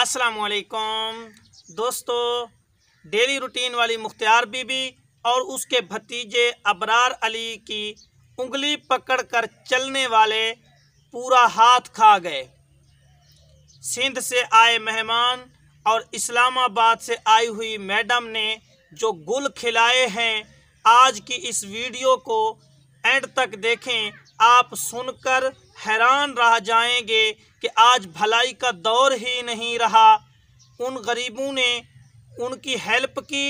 असलकम दोस्तों daily routine वाली मुख्तियार बीबी और उसके भतीजे अबरार अली की उंगली पकड़ कर चलने वाले पूरा हाथ खा गए सिंध से आए मेहमान और इस्लामाबाद से आई हुई मैडम ने जो गुल खिलाए हैं आज की इस वीडियो को एंड तक देखें आप सुनकर हैरान रह जाएंगे कि आज भलाई का दौर ही नहीं रहा उन गरीबों ने उनकी हेल्प की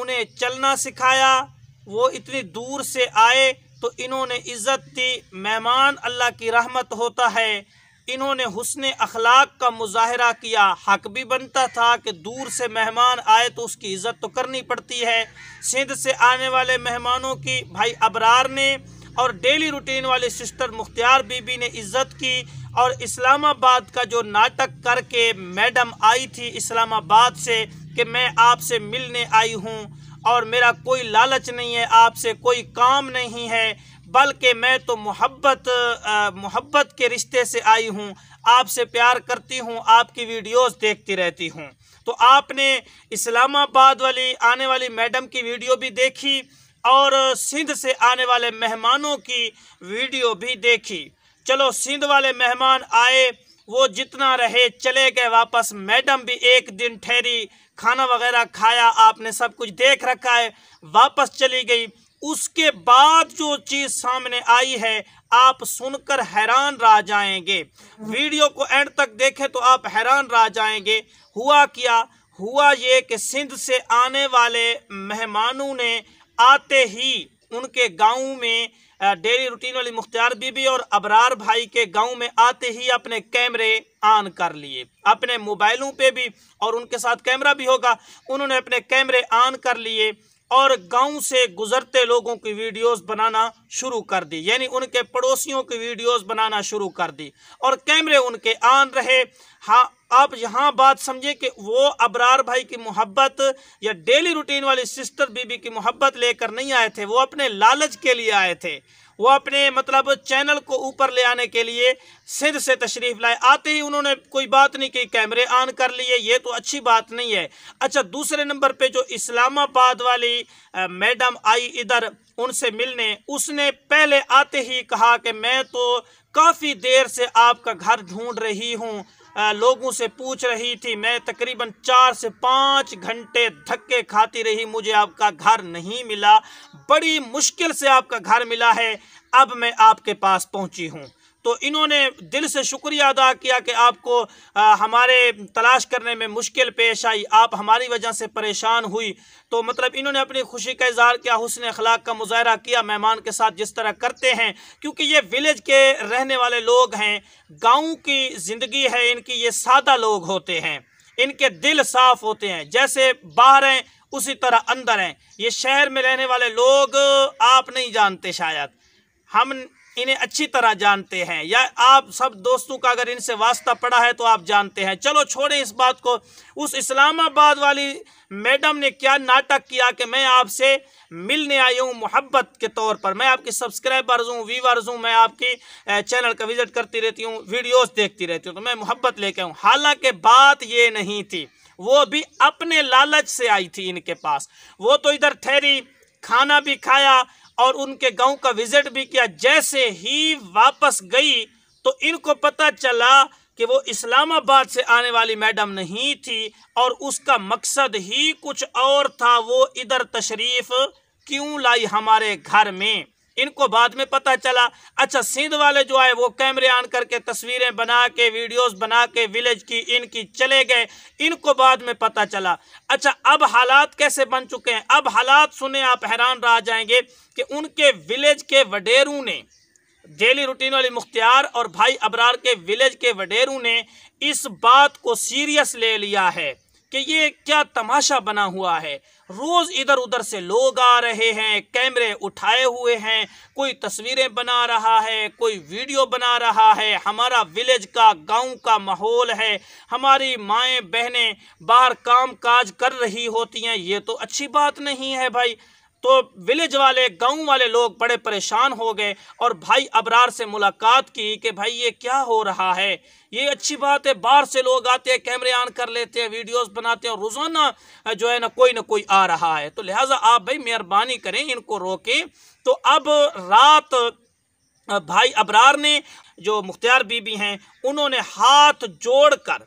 उन्हें चलना सिखाया वो इतनी दूर से आए तो इन्होंने इज़्ज़त दी मेहमान अल्लाह की रहमत होता है इन्होंने हुसन अखलाक का मुजाहरा किया हक भी बनता था कि दूर से मेहमान आए तो उसकी इज़्ज़त तो करनी पड़ती है सिंध से आने वाले मेहमानों की भाई अबरार ने और डेली रूटीन वाली सिस्टर मुख्तियार बीबी ने इज़्ज़त की और इस्लामाबाद का जो नाटक करके मैडम आई थी इस्लामाबाद से कि मैं आपसे मिलने आई हूँ और मेरा कोई लालच नहीं है आपसे कोई काम नहीं है बल्कि मैं तो मोहब्बत मोहब्बत के रिश्ते से आई हूँ आपसे प्यार करती हूँ आपकी वीडियोस देखती रहती हूँ तो आपने इस्लामाबाद वाली आने वाली मैडम की वीडियो भी देखी और सिंध से आने वाले मेहमानों की वीडियो भी देखी चलो सिंध वाले मेहमान आए वो जितना रहे चले गए वापस मैडम भी एक दिन ठहरी खाना वगैरह खाया आपने सब कुछ देख रखा है वापस चली गई उसके बाद जो चीज़ सामने आई है आप सुनकर हैरान रह जाएंगे वीडियो को एंड तक देखें तो आप हैरान रह जाएंगे हुआ क्या हुआ ये कि सिंध से आने वाले मेहमानों ने आते ही उनके गाँव में डेली रूटीन वाली मुख्तार बीबी और अबरार भाई के गांव में आते ही अपने कैमरे ऑन कर लिए अपने मोबाइलों पे भी और उनके साथ कैमरा भी होगा उन्होंने अपने कैमरे ऑन कर लिए और गांव से गुजरते लोगों की वीडियोस बनाना शुरू कर दी यानी उनके पड़ोसियों की वीडियोस बनाना शुरू कर दी और कैमरे उनके आन रहे हाँ आप यहाँ बात समझे कि वो अबरार भाई की मोहब्बत या डेली रूटीन वाली सिस्टर बीबी की मोहब्बत लेकर नहीं आए थे वो अपने लालच के लिए आए थे वो अपने मतलब चैनल को ऊपर ले आने के लिए सिंध से तशरीफ़ लाए आते ही उन्होंने कोई बात नहीं की कैमरे ऑन कर लिए ये तो अच्छी बात नहीं है अच्छा दूसरे नंबर पे जो इस्लामाबाद वाली आ, मैडम आई इधर उनसे मिलने उसने पहले आते ही कहा कि मैं तो काफ़ी देर से आपका घर ढूंढ रही हूँ लोगों से पूछ रही थी मैं तकरीबन चार से पाँच घंटे धक्के खाती रही मुझे आपका घर नहीं मिला बड़ी मुश्किल से आपका घर मिला है अब मैं आपके पास पहुंची हूं तो इन्होंने दिल से शुक्रिया अदा किया कि आपको आ, हमारे तलाश करने में मुश्किल पेश आई आप हमारी वजह से परेशान हुई तो मतलब इन्होंने अपनी खुशी का इजहार किया हुसन अखलाक का मुजाहरा किया मेहमान के साथ जिस तरह करते हैं क्योंकि ये विलेज के रहने वाले लोग हैं गाँव की ज़िंदगी है इनकी ये सादा लोग होते हैं इनके दिल साफ़ होते हैं जैसे बाहर हैं उसी तरह अंदर हैं ये शहर में रहने वाले लोग आप नहीं जानते शायद हम इन्हें अच्छी तरह जानते हैं या आप सब दोस्तों का अगर इनसे वास्ता पड़ा है तो आप जानते हैं चलो छोड़ें इस बात को उस इस्लामाबाद वाली मैडम ने क्या नाटक किया कि मैं आपसे मिलने आई हूँ मोहब्बत के तौर पर मैं आपकी सब्सक्राइबर्स हूँ व्यूवर्स हूँ मैं आपकी चैनल का विज़िट करती रहती हूँ वीडियोस देखती रहती हूँ तो मैं मोहब्बत लेके आऊँ हालांकि बात ये नहीं थी वो भी अपने लालच से आई थी इनके पास वो तो इधर ठहरी खाना भी खाया और उनके गांव का विजिट भी किया जैसे ही वापस गई तो इनको पता चला कि वो इस्लामाबाद से आने वाली मैडम नहीं थी और उसका मकसद ही कुछ और था वो इधर तशरीफ़ क्यों लाई हमारे घर में इनको बाद में पता चला अच्छा सिंध वाले जो आए वो कैमरे ऑन करके तस्वीरें बना के वीडियोस बना के विलेज की इनकी चले गए इनको बाद में पता चला अच्छा अब हालात कैसे बन चुके हैं अब हालात सुने आप हैरान रह जाएंगे कि उनके विलेज के वडेरू ने डेली रूटीन वाली मुख्तियार और भाई अबरार के विलेज के वडेरू ने इस बात को सीरियस ले लिया है कि ये क्या तमाशा बना हुआ है रोज इधर उधर से लोग आ रहे हैं कैमरे उठाए हुए हैं कोई तस्वीरें बना रहा है कोई वीडियो बना रहा है हमारा विलेज का गांव का माहौल है हमारी माएँ बहनें बाहर काम काज कर रही होती हैं ये तो अच्छी बात नहीं है भाई तो विलेज वाले गांव वाले लोग बड़े परेशान हो गए और भाई अबरार से मुलाकात की कि भाई ये क्या हो रहा है ये अच्छी बात है बाहर से लोग आते हैं कैमरे ऑन कर लेते हैं वीडियोस बनाते हैं और रोज़ाना जो है ना कोई ना कोई आ रहा है तो लिहाजा आप भाई मेहरबानी करें इनको रोकें तो अब रात भाई अबरार ने जो मुख्तियार बीबी हैं उन्होंने हाथ कर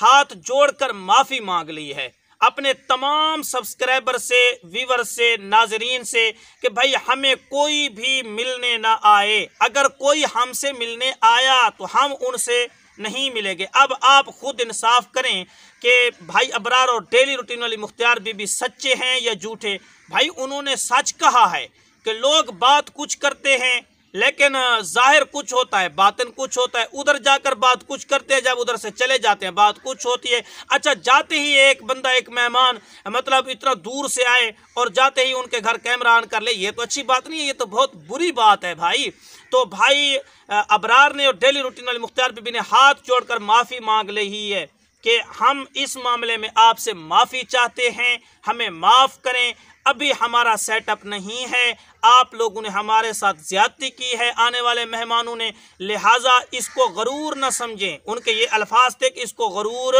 हाथ जोड़कर माफ़ी मांग ली है अपने तमाम सब्सक्राइबर से व्यूवर से नाजरीन से कि भाई हमें कोई भी मिलने ना आए अगर कोई हमसे मिलने आया तो हम उनसे नहीं मिलेंगे अब आप खुद इंसाफ करें कि भाई अबरार और डेली रूटीन वाली मुख्तियार बीबी सच्चे हैं या झूठे भाई उन्होंने सच कहा है कि लोग बात कुछ करते हैं लेकिन जाहिर कुछ होता है बातन कुछ होता है उधर जाकर बात कुछ करते हैं जब उधर से चले जाते हैं बात कुछ होती है अच्छा जाते ही एक बंदा एक मेहमान मतलब इतना दूर से आए और जाते ही उनके घर कैमरा ऑन कर ले ये तो अच्छी बात नहीं है ये तो बहुत बुरी बात है भाई तो भाई अबरार ने और डेली रूटीन वाले मुख्तार बीबी ने हाथ जोड़कर माफ़ी मांग ली है कि हम इस मामले में आपसे माफ़ी चाहते हैं हमें माफ़ करें अभी हमारा सेटअप नहीं है आप लोगों ने हमारे साथ ज़्यादती की है आने वाले मेहमानों ने लिहाजा इसको गरूर न समझें उनके ये अल्फाज थे कि इसको गरूर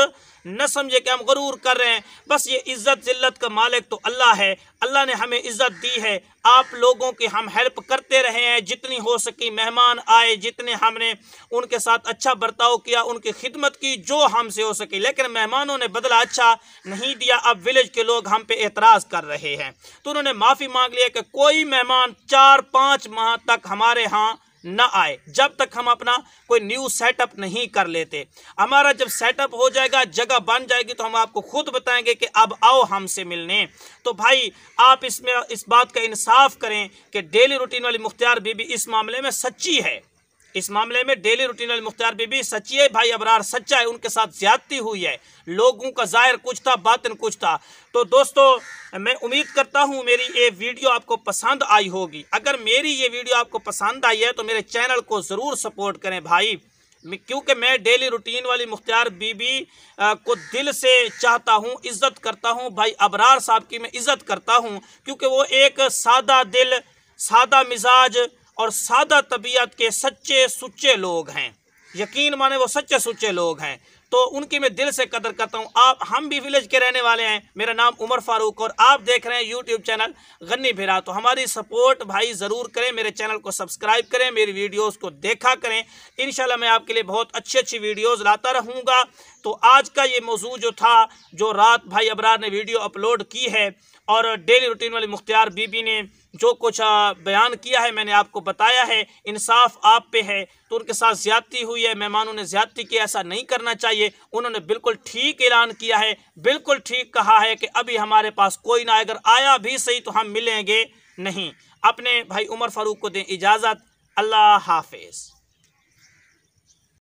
न समझे कि हम गरूर कर रहे हैं बस ये इज़्ज़त ज़िल्लत का मालिक तो अल्लाह है अल्लाह ने हमें इज़्ज़त दी है आप लोगों की हम हेल्प करते रहे हैं जितनी हो सकी मेहमान आए जितने हमने उनके साथ अच्छा बर्ताव किया उनकी खिदमत की जो हमसे हो सकी लेकिन मेहमानों ने बदला अच्छा नहीं दिया अब विलेज के लोग हम पे एतराज़ कर रहे हैं तो उन्होंने माफ़ी मांग लिया कि कोई मेहमान चार पाँच माह तक हमारे यहाँ ना आए जब तक हम अपना कोई न्यू सेटअप नहीं कर लेते हमारा जब सेटअप हो जाएगा जगह बन जाएगी तो हम आपको खुद बताएंगे कि अब आओ हमसे मिलने तो भाई आप इसमें इस बात का इंसाफ करें कि डेली रूटीन वाली मुख्तियार बीबी इस मामले में सच्ची है इस मामले में डेली रूटीन मुख्तार बीबी सच्ची है भाई अबरार सच्चा है उनके साथ ज्यादती हुई है लोगों का जाहिर कुछ था बातन कुछ था तो दोस्तों मैं उम्मीद करता हूँ मेरी ये वीडियो आपको पसंद आई होगी अगर मेरी ये वीडियो आपको पसंद आई है तो मेरे चैनल को ज़रूर सपोर्ट करें भाई क्योंकि मैं डेली रूटीन वाली मुख्तार बीबी को दिल से चाहता हूँ इज़्ज़त करता हूँ भाई अबरार साहब की मैं इज़्ज़त करता हूँ क्योंकि वो एक सादा दिल सादा मिजाज और सादा तबीयत के सच्चे सुच्चे लोग हैं यकीन माने वो सच्चे सुच्चे लोग हैं तो उनकी मैं दिल से कदर करता हूँ आप हम भी विलेज के रहने वाले हैं मेरा नाम उमर फारूक और आप देख रहे हैं यूट्यूब चैनल गन्नी भिरा तो हमारी सपोर्ट भाई ज़रूर करें मेरे चैनल को सब्सक्राइब करें मेरी वीडियोस को देखा करें इन मैं आपके लिए बहुत अच्छी अच्छी वीडियोज़ लाता रहूँगा तो आज का ये मौजू जो था जो रात भाई अबरार ने वीडियो अपलोड की है और डेली रूटीन वाली मुख्तियार बीबी ने जो कुछ बयान किया है मैंने आपको बताया है इंसाफ आप पे है तो उनके साथ ज्यादती हुई है मेहमानों ने ज्यादती की ऐसा नहीं करना चाहिए उन्होंने बिल्कुल ठीक ऐलान किया है बिल्कुल ठीक कहा है कि अभी हमारे पास कोई ना अगर आया भी सही तो हम मिलेंगे नहीं अपने भाई उमर फारूक को दें इजाज़त अल्लाह हाफिज़